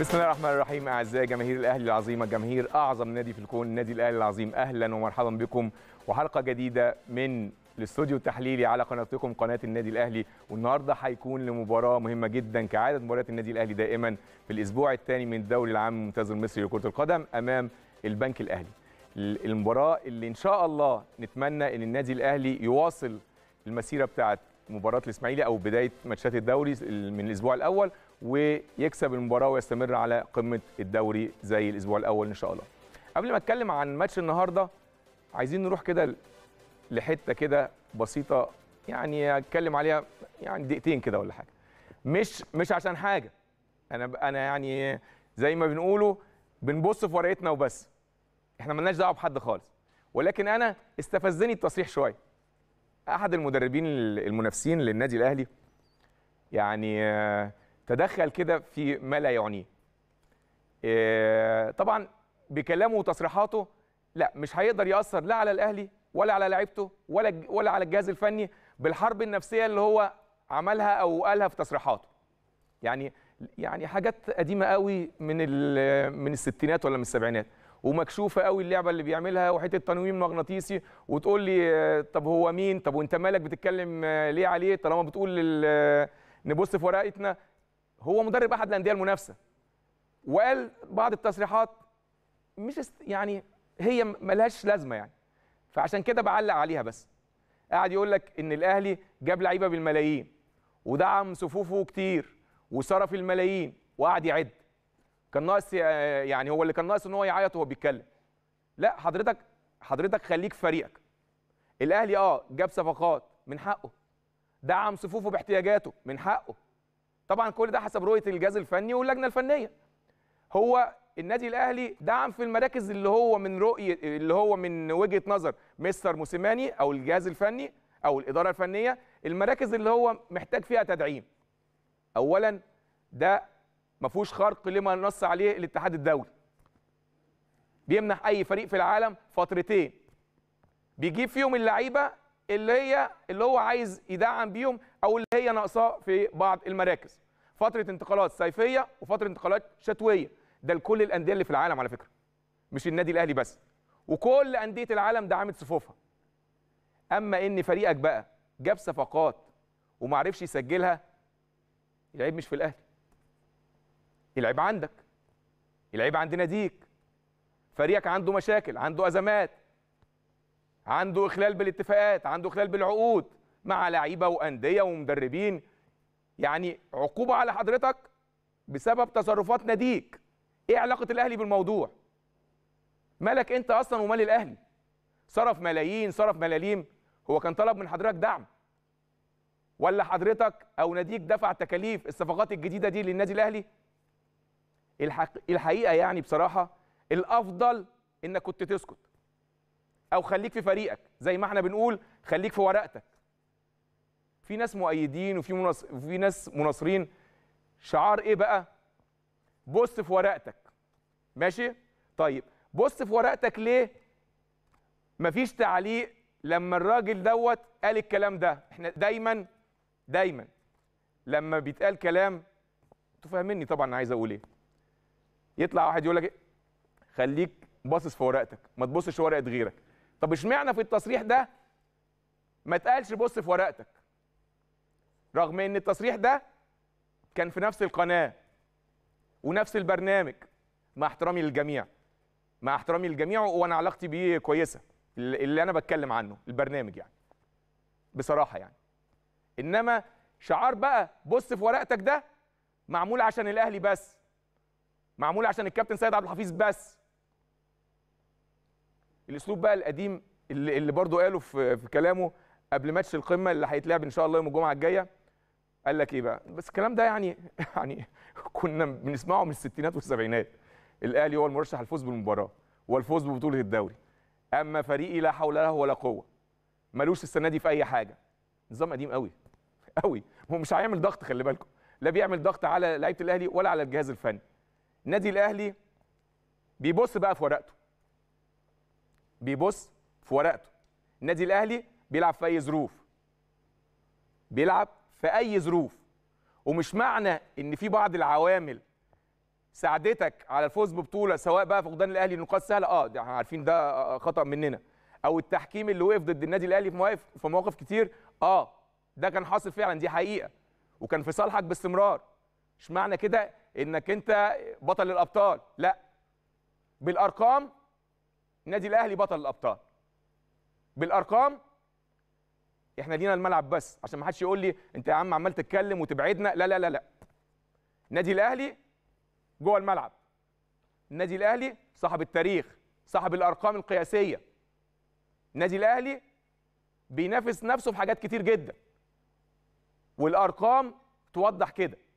بسم الله الرحمن الرحيم اعزائي جماهير الاهلي العظيمه جماهير اعظم نادي في الكون نادي الاهلي العظيم اهلا ومرحبا بكم وحلقه جديده من الاستوديو التحليلي على قناتكم قناه النادي الاهلي والنهارده هيكون لمباراه مهمه جدا كعاده مباريات النادي الاهلي دائما في الاسبوع الثاني من الدوري العام الممتاز المصري لكره القدم امام البنك الاهلي المباراه اللي ان شاء الله نتمنى ان النادي الاهلي يواصل المسيره بتاعه مباراه الاسماعيلي او بدايه ماتشات الدوري من الاسبوع الاول ويكسب المباراه ويستمر على قمه الدوري زي الاسبوع الاول ان شاء الله قبل ما اتكلم عن ماتش النهارده عايزين نروح كده لحته كده بسيطه يعني اتكلم عليها يعني دقيقتين كده ولا حاجه مش مش عشان حاجه انا انا يعني زي ما بنقوله بنبص في ورقتنا وبس احنا مالناش دعوه بحد خالص ولكن انا استفزني التصريح شويه احد المدربين المنافسين للنادي الاهلي يعني تدخل كده في ما لا يعنيه آه، طبعا بكلامه وتصريحاته لا مش هيقدر ياثر لا على الاهلي ولا على لعيبته ولا ولا على الجهاز الفني بالحرب النفسيه اللي هو عملها او قالها في تصريحاته يعني يعني حاجات قديمه قوي من من الستينات ولا من السبعينات ومكشوفه قوي اللعبه اللي بيعملها وحته تنويم مغناطيسي وتقول لي طب هو مين طب وانت مالك بتتكلم ليه عليه طالما بتقول نبص في ورقتنا هو مدرب احد الانديه المنافسه وقال بعض التصريحات مش يعني هي ملهاش لازمه يعني فعشان كده بعلق عليها بس قاعد يقول لك ان الاهلي جاب لعيبه بالملايين ودعم صفوفه كتير وصرف الملايين وقعد يعد كان ناقص آه، يعني هو اللي كان ناقص ان هو يعيط وهو بيتكلم لا حضرتك حضرتك خليك في فريقك الاهلي اه جاب صفقات من حقه دعم صفوفه باحتياجاته من حقه طبعا كل ده حسب رؤيه الجهاز الفني واللجنه الفنيه هو النادي الاهلي دعم في المراكز اللي هو من رؤيه اللي هو من وجهه نظر مستر موسيماني او الجهاز الفني او الاداره الفنيه المراكز اللي هو محتاج فيها تدعيم اولا ده ما فيهوش خرق لما نص عليه الاتحاد الدولي بيمنح اي فريق في العالم فترتين بيجيب فيهم اللعيبه اللي هي اللي هو عايز يدعم بيهم او اللي هي ناقصاه في بعض المراكز فتره انتقالات صيفيه وفتره انتقالات شتويه ده لكل الانديه اللي في العالم على فكره مش النادي الاهلي بس وكل انديه العالم دعمت صفوفها اما ان فريقك بقى جاب صفقات وما عرفش يسجلها العيب مش في الاهلي العيب عندك العيب عند ناديك فريقك عنده مشاكل عنده ازمات عنده إخلال بالاتفاقات عنده إخلال بالعقود مع لعيبة وأندية ومدربين يعني عقوبة على حضرتك بسبب تصرفات ناديك إيه علاقة الأهلي بالموضوع مالك أنت أصلا ومال الأهلي صرف ملايين صرف ملاليم هو كان طلب من حضرتك دعم ولا حضرتك او ناديك دفع تكاليف الصفقات الجديده دي للنادي الاهلي الحقيقه يعني بصراحه الافضل انك كنت تسكت او خليك في فريقك زي ما احنا بنقول خليك في ورقتك في ناس مؤيدين وفي منص... في ناس مناصرين شعار ايه بقى بص في ورقتك ماشي طيب بص في ورقتك ليه مفيش تعليق لما الراجل دوت قال الكلام ده احنا دايما دايما لما بيتقال كلام انتوا فاهميني طبعا انا عايز اقول ايه يطلع واحد يقول لك إيه؟ خليك باصص في ورقتك ما تبصش ورقه غيرك طب اشمعنى في التصريح ده ما اتقالش بص في ورقتك رغم ان التصريح ده كان في نفس القناه ونفس البرنامج مع احترامي للجميع مع احترامي للجميع وانا علاقتي بيه كويسه اللي انا بتكلم عنه البرنامج يعني بصراحه يعني انما شعار بقى بص في ورقتك ده معمول عشان الاهلي بس معمول عشان الكابتن سيد عبد الحفيظ بس الاسلوب بقى القديم اللي, اللي برضه قاله في, في كلامه قبل ماتش القمه اللي هيتلعب ان شاء الله يوم الجمعه الجايه قال لك ايه بقى بس الكلام ده يعني يعني كنا بنسمعه من الستينات والسبعينات الاهلي هو المرشح الفوز بالمباراه والفوز ببطوله الدوري اما فريقي لا حول له ولا قوه ملوش السنه دي في اي حاجه نظام قديم قوي قوي هو مش هيعمل ضغط خلي بالكم لا بيعمل ضغط على لعيبه الاهلي ولا على الجهاز الفني النادي الاهلي بيبص بقى في ورقته بيبص في ورقته النادي الاهلي بيلعب في اي ظروف بيلعب في اي ظروف ومش معنى ان في بعض العوامل ساعدتك على الفوز ببطوله سواء بقى فقدان الاهلي نقاط سهله اه ده احنا عارفين ده خطا مننا او التحكيم اللي وقف ضد النادي الاهلي في مواقف في مواقف كتير اه ده كان حاصل فعلا دي حقيقه وكان في صالحك باستمرار مش معنى كده انك انت بطل الابطال لا بالارقام النادي الاهلي بطل الابطال بالارقام احنا لينا الملعب بس عشان ما حدش يقول لي انت يا عم عمال تتكلم وتبعدنا لا لا لا لا النادي الاهلي جوه الملعب النادي الاهلي صاحب التاريخ صاحب الارقام القياسيه النادي الاهلي بينافس نفسه في حاجات كتير جدا والارقام توضح كده